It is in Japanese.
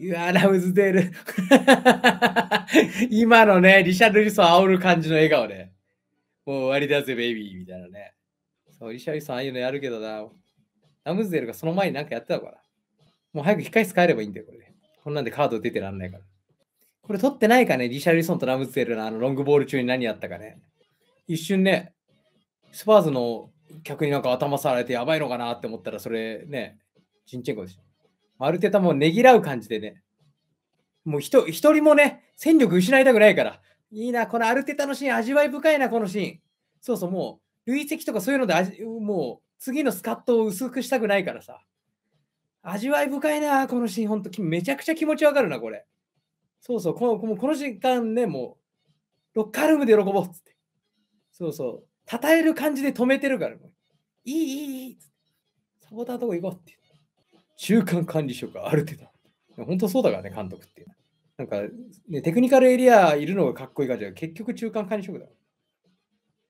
いやラムズデール今のね、リシャルリソン煽る感じの笑顔で、もう終わりだぜ、ベイビーみたいなね。そう、リシャルリソンああいうのやるけどな。ラムズデールがその前になんかやってたから。もう早く控え室帰ればいいんだよ、これ。こんなんでカード出てらんないから。これ取ってないかね、リシャルリソンとラムズデールのあのロングボール中に何やったかね。一瞬ね、スパーズの客になんか頭さられてやばいのかなって思ったら、それね、ジンチェンコでしょ。アルテタもねぎらう感じでね、もう一人もね、戦力失いたくないから、いいな、このアルテタのシーン、味わい深いな、このシーン。そうそう、もう、累積とかそういうので、もう、次のスカットを薄くしたくないからさ。味わい深いな、このシーン、ほんと、めちゃくちゃ気持ちわかるな、これ。そうそう、このこの時間ね、もう、ロッカールームで喜ぼうっつって。そうそう、たたえる感じで止めてるから、いい、いい、いい、サポーターとこ行こうって。中間管理職ある程度。本当そうだからね、監督って。なんか、ね、テクニカルエリアいるのがかっこいいから、結局中間管理職だ